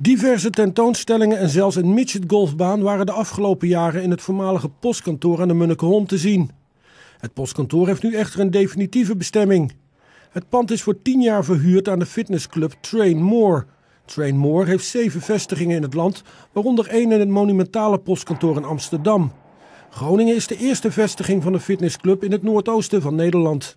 Diverse tentoonstellingen en zelfs een midgetgolfbaan waren de afgelopen jaren in het voormalige postkantoor aan de Munnekeholm te zien. Het postkantoor heeft nu echter een definitieve bestemming. Het pand is voor tien jaar verhuurd aan de fitnessclub Train More. Train More heeft zeven vestigingen in het land, waaronder één in het monumentale postkantoor in Amsterdam. Groningen is de eerste vestiging van de fitnessclub in het noordoosten van Nederland.